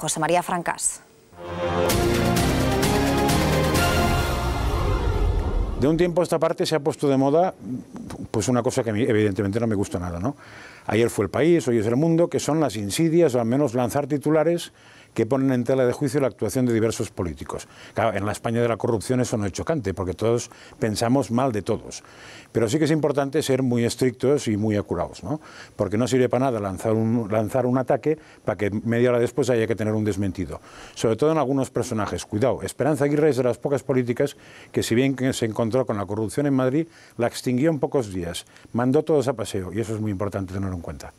José María Francas. De un tiempo a esta parte se ha puesto de moda pues una cosa que evidentemente no me gusta nada. ¿no? Ayer fue el país, hoy es el mundo, que son las insidias, o al menos lanzar titulares que ponen en tela de juicio la actuación de diversos políticos. en la España de la corrupción eso no es chocante, porque todos pensamos mal de todos. Pero sí que es importante ser muy estrictos y muy acurados, ¿no? porque no sirve para nada lanzar un, ataque para que media hora después haya que tener un desmentido. Sobre todo en algunos personajes. Cuidado, Esperanza Aguirre es de las pocas políticas que, si bien se encontró con la corrupción en Madrid, la extinguió en pocos días. Mandó todos a paseo y eso es muy importante tenerlo en cuenta.